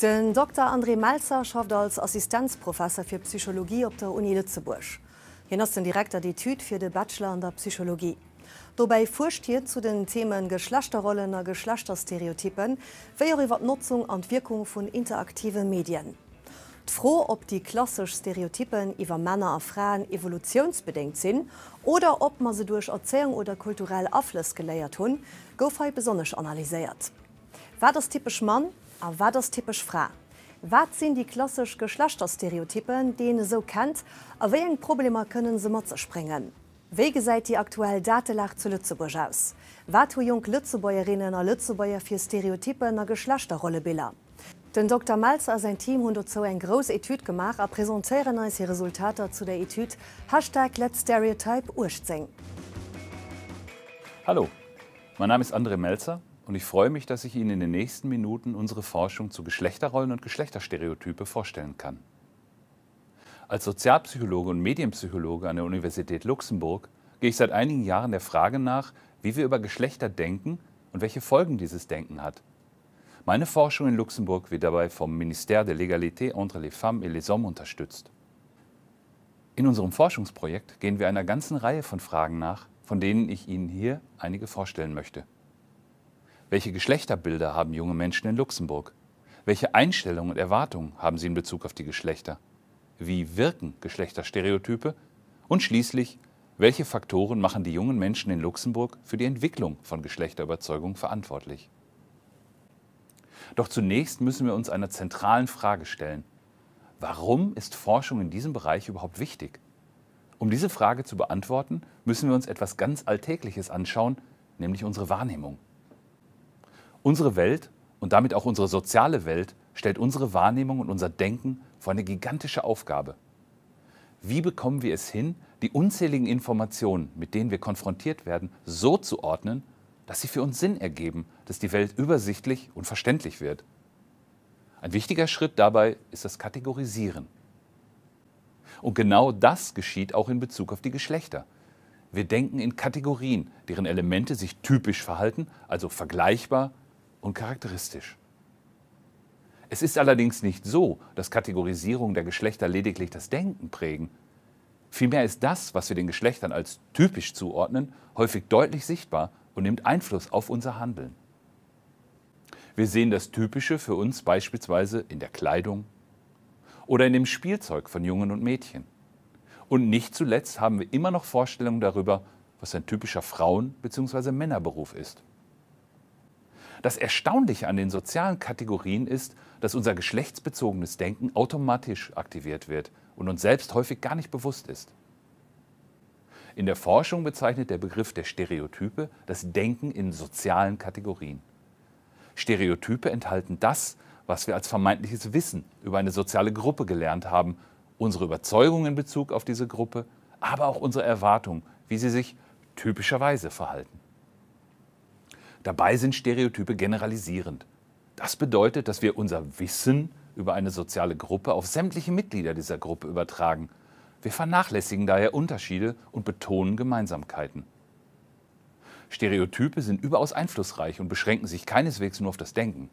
Den Dr. André Malzer schafft als Assistenzprofessor für Psychologie auf der Uni Lützeburg. Hier ist den direkter Detüt für den Bachelor in der Psychologie. Dabei forscht hier zu den Themen Geschlechterrollen und Geschlechterstereotypen, wie auch über die Nutzung und Wirkung von interaktiven Medien froh, ob die klassischen Stereotypen über Männer und Frauen evolutionsbedingt sind oder ob man sie durch Erziehung oder kulturell Affles geléiert hunn, goufei besonders analysiert. War das typisch Mann, a war das typisch Frau? Was sind die klassischen Geschlechterstereotypen, die ihr so kennt, und wéi eng Probleme kënnen se mat zerspringen. Wege seit die aktuelle Datenlage zu Lützeburg aus. Was ho Jung Lützebäuerinnen und Lützebäuer für Stereotypen a Geschlechterrolle biller. Den Dr. und sein Team haben dazu eng gros Etude gemacht und präsentieren uns die Resultate zu der Etude Hashtag Let's Stereotype urzeng. Hallo, mein Name ist André Melzer und ich freue mich, dass ich Ihnen in den nächsten Minuten unsere Forschung zu Geschlechterrollen und Geschlechterstereotype vorstellen kann. Als Sozialpsychologe und Medienpsychologe an der Universität Luxemburg gehe ich seit einigen Jahren der Frage nach, wie wir über Geschlechter denken und welche Folgen dieses Denken hat. Meine Forschung in Luxemburg wird dabei vom Ministère de l'Égalité entre les femmes et les hommes unterstützt. In unserem Forschungsprojekt gehen wir einer ganzen Reihe von Fragen nach, von denen ich Ihnen hier einige vorstellen möchte. Welche Geschlechterbilder haben junge Menschen in Luxemburg? Welche Einstellungen und Erwartungen haben sie in Bezug auf die Geschlechter? Wie wirken Geschlechterstereotype? Und schließlich, welche Faktoren machen die jungen Menschen in Luxemburg für die Entwicklung von Geschlechterüberzeugung verantwortlich? Doch zunächst müssen wir uns einer zentralen Frage stellen. Warum ist Forschung in diesem Bereich überhaupt wichtig? Um diese Frage zu beantworten, müssen wir uns etwas ganz Alltägliches anschauen, nämlich unsere Wahrnehmung. Unsere Welt und damit auch unsere soziale Welt stellt unsere Wahrnehmung und unser Denken vor eine gigantische Aufgabe. Wie bekommen wir es hin, die unzähligen Informationen, mit denen wir konfrontiert werden, so zu ordnen, dass sie für uns Sinn ergeben, dass die Welt übersichtlich und verständlich wird. Ein wichtiger Schritt dabei ist das Kategorisieren. Und genau das geschieht auch in Bezug auf die Geschlechter. Wir denken in Kategorien, deren Elemente sich typisch verhalten, also vergleichbar und charakteristisch. Es ist allerdings nicht so, dass Kategorisierung der Geschlechter lediglich das Denken prägen. Vielmehr ist das, was wir den Geschlechtern als typisch zuordnen, häufig deutlich sichtbar und nimmt Einfluss auf unser Handeln. Wir sehen das Typische für uns beispielsweise in der Kleidung oder in dem Spielzeug von Jungen und Mädchen. Und nicht zuletzt haben wir immer noch Vorstellungen darüber, was ein typischer Frauen- bzw. Männerberuf ist. Das Erstaunliche an den sozialen Kategorien ist, dass unser geschlechtsbezogenes Denken automatisch aktiviert wird und uns selbst häufig gar nicht bewusst ist. In der Forschung bezeichnet der Begriff der Stereotype das Denken in sozialen Kategorien. Stereotype enthalten das, was wir als vermeintliches Wissen über eine soziale Gruppe gelernt haben, unsere Überzeugungen in Bezug auf diese Gruppe, aber auch unsere Erwartungen, wie sie sich typischerweise verhalten. Dabei sind Stereotype generalisierend. Das bedeutet, dass wir unser Wissen über eine soziale Gruppe auf sämtliche Mitglieder dieser Gruppe übertragen – wir vernachlässigen daher Unterschiede und betonen Gemeinsamkeiten. Stereotype sind überaus einflussreich und beschränken sich keineswegs nur auf das Denken.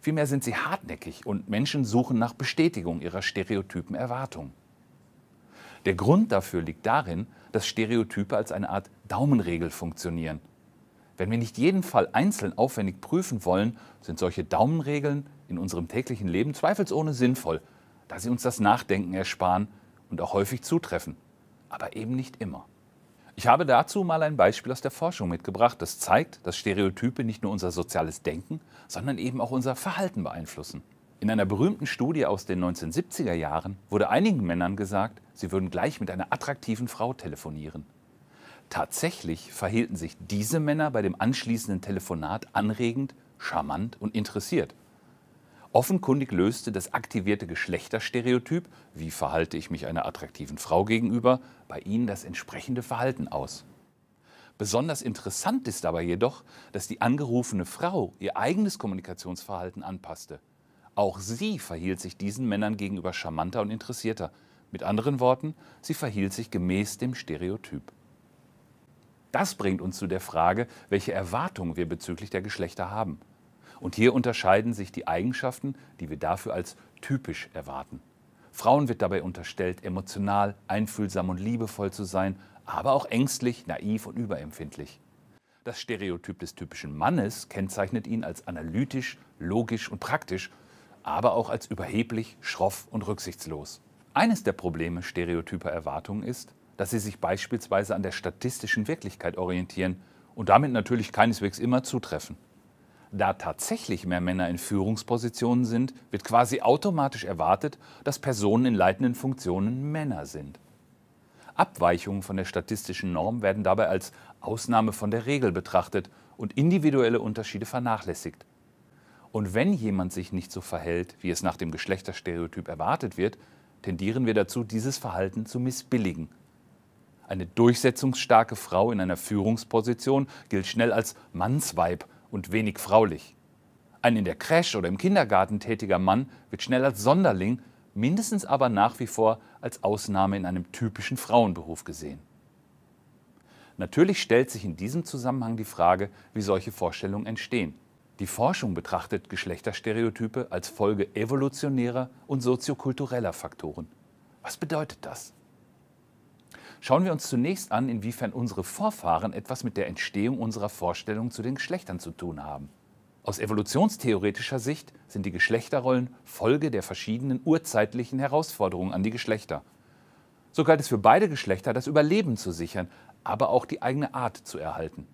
Vielmehr sind sie hartnäckig und Menschen suchen nach Bestätigung ihrer stereotypen Erwartungen. Der Grund dafür liegt darin, dass Stereotype als eine Art Daumenregel funktionieren. Wenn wir nicht jeden Fall einzeln aufwendig prüfen wollen, sind solche Daumenregeln in unserem täglichen Leben zweifelsohne sinnvoll, da sie uns das Nachdenken ersparen und auch häufig zutreffen, aber eben nicht immer. Ich habe dazu mal ein Beispiel aus der Forschung mitgebracht, das zeigt, dass Stereotype nicht nur unser soziales Denken, sondern eben auch unser Verhalten beeinflussen. In einer berühmten Studie aus den 1970er Jahren wurde einigen Männern gesagt, sie würden gleich mit einer attraktiven Frau telefonieren. Tatsächlich verhielten sich diese Männer bei dem anschließenden Telefonat anregend, charmant und interessiert. Offenkundig löste das aktivierte Geschlechterstereotyp, wie verhalte ich mich einer attraktiven Frau gegenüber, bei ihnen das entsprechende Verhalten aus. Besonders interessant ist dabei jedoch, dass die angerufene Frau ihr eigenes Kommunikationsverhalten anpasste. Auch sie verhielt sich diesen Männern gegenüber charmanter und interessierter. Mit anderen Worten, sie verhielt sich gemäß dem Stereotyp. Das bringt uns zu der Frage, welche Erwartungen wir bezüglich der Geschlechter haben. Und hier unterscheiden sich die Eigenschaften, die wir dafür als typisch erwarten. Frauen wird dabei unterstellt, emotional, einfühlsam und liebevoll zu sein, aber auch ängstlich, naiv und überempfindlich. Das Stereotyp des typischen Mannes kennzeichnet ihn als analytisch, logisch und praktisch, aber auch als überheblich, schroff und rücksichtslos. Eines der Probleme stereotyper Erwartungen ist, dass sie sich beispielsweise an der statistischen Wirklichkeit orientieren und damit natürlich keineswegs immer zutreffen da tatsächlich mehr Männer in Führungspositionen sind, wird quasi automatisch erwartet, dass Personen in leitenden Funktionen Männer sind. Abweichungen von der statistischen Norm werden dabei als Ausnahme von der Regel betrachtet und individuelle Unterschiede vernachlässigt. Und wenn jemand sich nicht so verhält, wie es nach dem Geschlechterstereotyp erwartet wird, tendieren wir dazu, dieses Verhalten zu missbilligen. Eine durchsetzungsstarke Frau in einer Führungsposition gilt schnell als Mannsweib und wenig fraulich. Ein in der Crash oder im Kindergarten tätiger Mann wird schnell als Sonderling, mindestens aber nach wie vor als Ausnahme in einem typischen Frauenberuf gesehen. Natürlich stellt sich in diesem Zusammenhang die Frage, wie solche Vorstellungen entstehen. Die Forschung betrachtet Geschlechterstereotype als Folge evolutionärer und soziokultureller Faktoren. Was bedeutet das? Schauen wir uns zunächst an, inwiefern unsere Vorfahren etwas mit der Entstehung unserer Vorstellungen zu den Geschlechtern zu tun haben. Aus evolutionstheoretischer Sicht sind die Geschlechterrollen Folge der verschiedenen urzeitlichen Herausforderungen an die Geschlechter. So galt es für beide Geschlechter, das Überleben zu sichern, aber auch die eigene Art zu erhalten.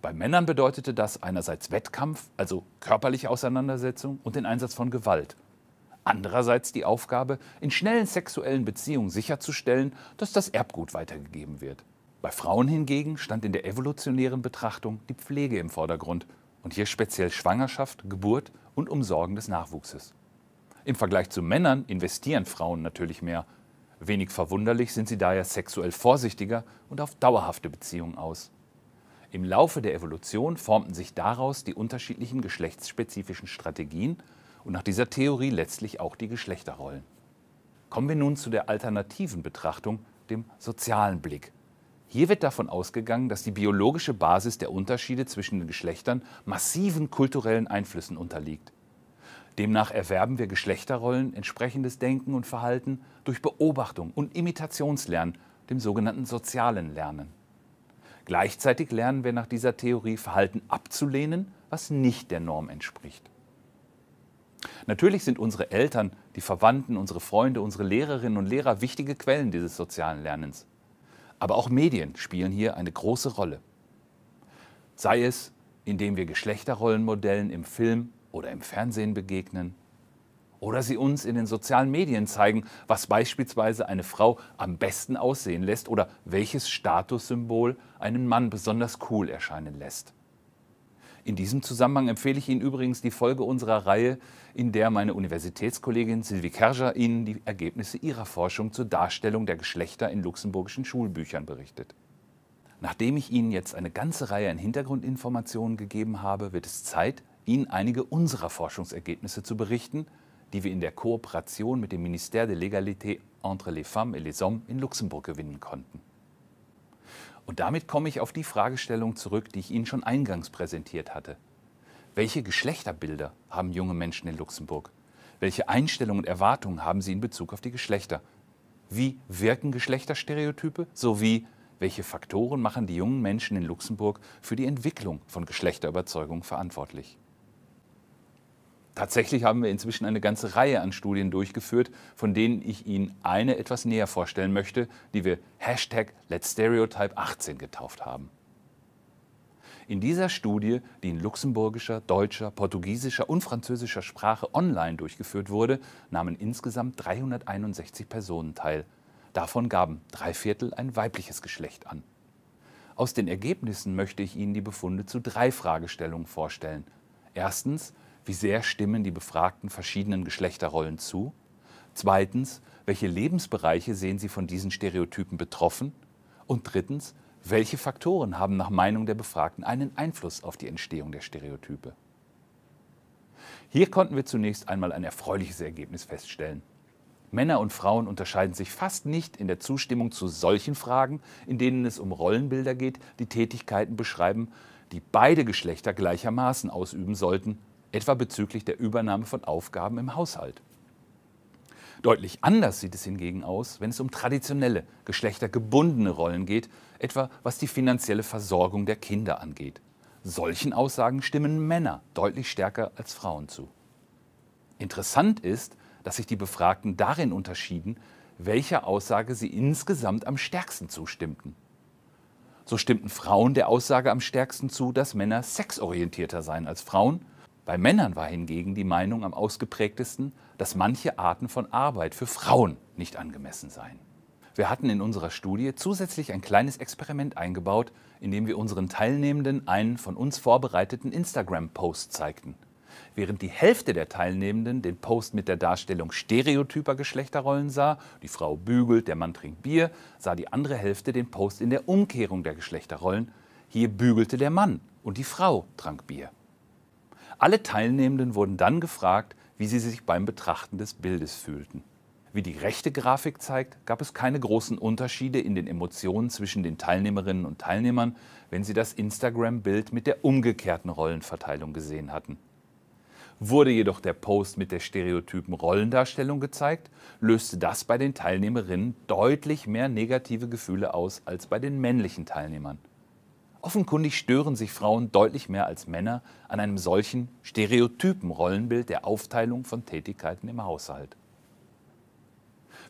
Bei Männern bedeutete das einerseits Wettkampf, also körperliche Auseinandersetzung und den Einsatz von Gewalt andererseits die Aufgabe, in schnellen sexuellen Beziehungen sicherzustellen, dass das Erbgut weitergegeben wird. Bei Frauen hingegen stand in der evolutionären Betrachtung die Pflege im Vordergrund und hier speziell Schwangerschaft, Geburt und Umsorgen des Nachwuchses. Im Vergleich zu Männern investieren Frauen natürlich mehr. Wenig verwunderlich sind sie daher sexuell vorsichtiger und auf dauerhafte Beziehungen aus. Im Laufe der Evolution formten sich daraus die unterschiedlichen geschlechtsspezifischen Strategien und nach dieser Theorie letztlich auch die Geschlechterrollen. Kommen wir nun zu der alternativen Betrachtung, dem sozialen Blick. Hier wird davon ausgegangen, dass die biologische Basis der Unterschiede zwischen den Geschlechtern massiven kulturellen Einflüssen unterliegt. Demnach erwerben wir Geschlechterrollen, entsprechendes Denken und Verhalten durch Beobachtung und Imitationslernen, dem sogenannten sozialen Lernen. Gleichzeitig lernen wir nach dieser Theorie Verhalten abzulehnen, was nicht der Norm entspricht. Natürlich sind unsere Eltern, die Verwandten, unsere Freunde, unsere Lehrerinnen und Lehrer wichtige Quellen dieses sozialen Lernens. Aber auch Medien spielen hier eine große Rolle. Sei es, indem wir Geschlechterrollenmodellen im Film oder im Fernsehen begegnen. Oder sie uns in den sozialen Medien zeigen, was beispielsweise eine Frau am besten aussehen lässt oder welches Statussymbol einen Mann besonders cool erscheinen lässt. In diesem Zusammenhang empfehle ich Ihnen übrigens die Folge unserer Reihe, in der meine Universitätskollegin Sylvie Kerger Ihnen die Ergebnisse ihrer Forschung zur Darstellung der Geschlechter in luxemburgischen Schulbüchern berichtet. Nachdem ich Ihnen jetzt eine ganze Reihe an Hintergrundinformationen gegeben habe, wird es Zeit, Ihnen einige unserer Forschungsergebnisse zu berichten, die wir in der Kooperation mit dem Ministère de l'Égalité entre les Femmes et les Hommes in Luxemburg gewinnen konnten. Und damit komme ich auf die Fragestellung zurück, die ich Ihnen schon eingangs präsentiert hatte. Welche Geschlechterbilder haben junge Menschen in Luxemburg? Welche Einstellungen und Erwartungen haben sie in Bezug auf die Geschlechter? Wie wirken Geschlechterstereotype sowie welche Faktoren machen die jungen Menschen in Luxemburg für die Entwicklung von Geschlechterüberzeugungen verantwortlich? Tatsächlich haben wir inzwischen eine ganze Reihe an Studien durchgeführt, von denen ich Ihnen eine etwas näher vorstellen möchte, die wir Hashtag LetStereotype18 getauft haben. In dieser Studie, die in luxemburgischer, deutscher, portugiesischer und französischer Sprache online durchgeführt wurde, nahmen insgesamt 361 Personen teil. Davon gaben drei Viertel ein weibliches Geschlecht an. Aus den Ergebnissen möchte ich Ihnen die Befunde zu drei Fragestellungen vorstellen. Erstens, wie sehr stimmen die Befragten verschiedenen Geschlechterrollen zu? Zweitens, welche Lebensbereiche sehen Sie von diesen Stereotypen betroffen? Und drittens, welche Faktoren haben nach Meinung der Befragten einen Einfluss auf die Entstehung der Stereotype? Hier konnten wir zunächst einmal ein erfreuliches Ergebnis feststellen. Männer und Frauen unterscheiden sich fast nicht in der Zustimmung zu solchen Fragen, in denen es um Rollenbilder geht, die Tätigkeiten beschreiben, die beide Geschlechter gleichermaßen ausüben sollten, etwa bezüglich der Übernahme von Aufgaben im Haushalt. Deutlich anders sieht es hingegen aus, wenn es um traditionelle, geschlechtergebundene Rollen geht, etwa was die finanzielle Versorgung der Kinder angeht. Solchen Aussagen stimmen Männer deutlich stärker als Frauen zu. Interessant ist, dass sich die Befragten darin unterschieden, welcher Aussage sie insgesamt am stärksten zustimmten. So stimmten Frauen der Aussage am stärksten zu, dass Männer sexorientierter seien als Frauen, bei Männern war hingegen die Meinung am ausgeprägtesten, dass manche Arten von Arbeit für Frauen nicht angemessen seien. Wir hatten in unserer Studie zusätzlich ein kleines Experiment eingebaut, in dem wir unseren Teilnehmenden einen von uns vorbereiteten Instagram-Post zeigten. Während die Hälfte der Teilnehmenden den Post mit der Darstellung stereotyper Geschlechterrollen sah, die Frau bügelt, der Mann trinkt Bier, sah die andere Hälfte den Post in der Umkehrung der Geschlechterrollen. Hier bügelte der Mann und die Frau trank Bier. Alle Teilnehmenden wurden dann gefragt, wie sie sich beim Betrachten des Bildes fühlten. Wie die rechte Grafik zeigt, gab es keine großen Unterschiede in den Emotionen zwischen den Teilnehmerinnen und Teilnehmern, wenn sie das Instagram-Bild mit der umgekehrten Rollenverteilung gesehen hatten. Wurde jedoch der Post mit der stereotypen Rollendarstellung gezeigt, löste das bei den Teilnehmerinnen deutlich mehr negative Gefühle aus als bei den männlichen Teilnehmern. Offenkundig stören sich Frauen deutlich mehr als Männer an einem solchen stereotypen Rollenbild der Aufteilung von Tätigkeiten im Haushalt.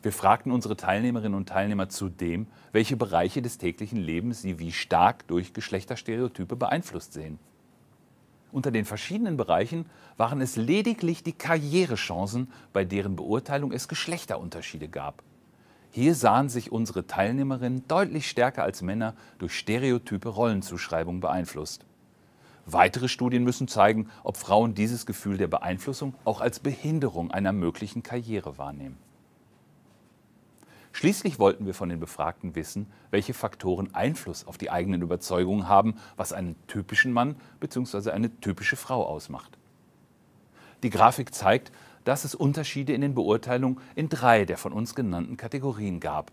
Wir fragten unsere Teilnehmerinnen und Teilnehmer zudem, welche Bereiche des täglichen Lebens sie wie stark durch Geschlechterstereotype beeinflusst sehen. Unter den verschiedenen Bereichen waren es lediglich die Karrierechancen, bei deren Beurteilung es Geschlechterunterschiede gab. Hier sahen sich unsere Teilnehmerinnen deutlich stärker als Männer durch stereotype Rollenzuschreibung beeinflusst. Weitere Studien müssen zeigen, ob Frauen dieses Gefühl der Beeinflussung auch als Behinderung einer möglichen Karriere wahrnehmen. Schließlich wollten wir von den Befragten wissen, welche Faktoren Einfluss auf die eigenen Überzeugungen haben, was einen typischen Mann bzw. eine typische Frau ausmacht. Die Grafik zeigt, dass es Unterschiede in den Beurteilungen in drei der von uns genannten Kategorien gab.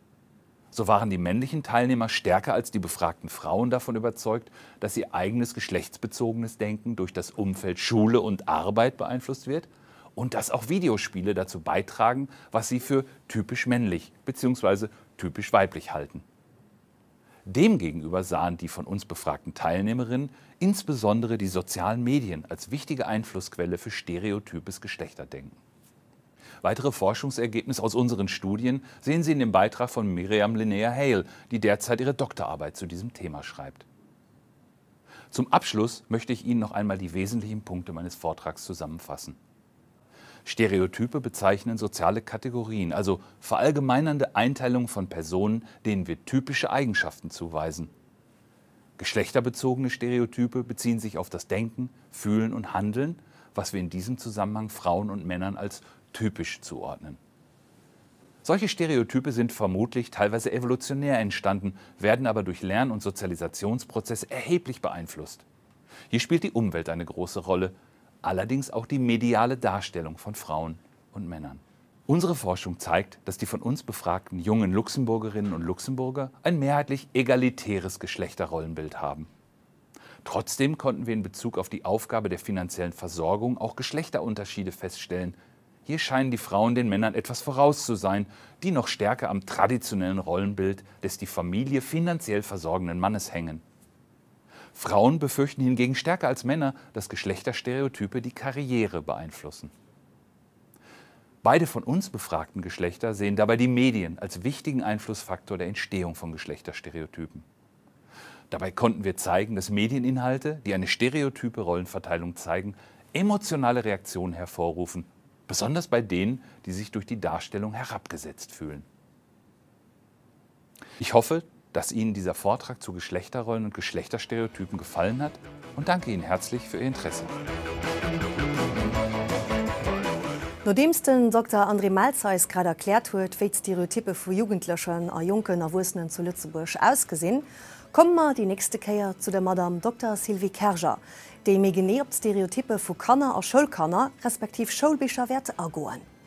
So waren die männlichen Teilnehmer stärker als die befragten Frauen davon überzeugt, dass ihr eigenes geschlechtsbezogenes Denken durch das Umfeld Schule und Arbeit beeinflusst wird und dass auch Videospiele dazu beitragen, was sie für typisch männlich bzw. typisch weiblich halten. Demgegenüber sahen die von uns befragten Teilnehmerinnen insbesondere die sozialen Medien als wichtige Einflussquelle für stereotypes Geschlechterdenken. Weitere Forschungsergebnisse aus unseren Studien sehen Sie in dem Beitrag von Miriam Linnea Hale, die derzeit ihre Doktorarbeit zu diesem Thema schreibt. Zum Abschluss möchte ich Ihnen noch einmal die wesentlichen Punkte meines Vortrags zusammenfassen. Stereotype bezeichnen soziale Kategorien, also verallgemeinernde Einteilungen von Personen, denen wir typische Eigenschaften zuweisen. Geschlechterbezogene Stereotype beziehen sich auf das Denken, Fühlen und Handeln, was wir in diesem Zusammenhang Frauen und Männern als typisch zuordnen. Solche Stereotype sind vermutlich teilweise evolutionär entstanden, werden aber durch Lern- und Sozialisationsprozesse erheblich beeinflusst. Hier spielt die Umwelt eine große Rolle, allerdings auch die mediale Darstellung von Frauen und Männern. Unsere Forschung zeigt, dass die von uns befragten jungen Luxemburgerinnen und Luxemburger ein mehrheitlich egalitäres Geschlechterrollenbild haben. Trotzdem konnten wir in Bezug auf die Aufgabe der finanziellen Versorgung auch Geschlechterunterschiede feststellen. Hier scheinen die Frauen den Männern etwas voraus zu sein, die noch stärker am traditionellen Rollenbild des die Familie finanziell versorgenden Mannes hängen. Frauen befürchten hingegen stärker als Männer, dass Geschlechterstereotype die Karriere beeinflussen. Beide von uns befragten Geschlechter sehen dabei die Medien als wichtigen Einflussfaktor der Entstehung von Geschlechterstereotypen. Dabei konnten wir zeigen, dass Medieninhalte, die eine stereotype Rollenverteilung zeigen, emotionale Reaktionen hervorrufen, besonders bei denen, die sich durch die Darstellung herabgesetzt fühlen. Ich hoffe, dass Ihnen dieser Vortrag zu Geschlechterrollen und Geschlechterstereotypen gefallen hat und danke Ihnen herzlich für Ihr Interesse. Nachdem Dr. André Malzeis gerade erklärt huet, wéi Stereotype vu Jugendlöchern und Junen awunen zu Lützeburg ausgesinn, kommen wir die nächste Käier zu der Madame Dr. Sylvie Kerger, die mir geneert Stereotype vu Kanner und Schulkanner respektive Schulbücher Wert agoen.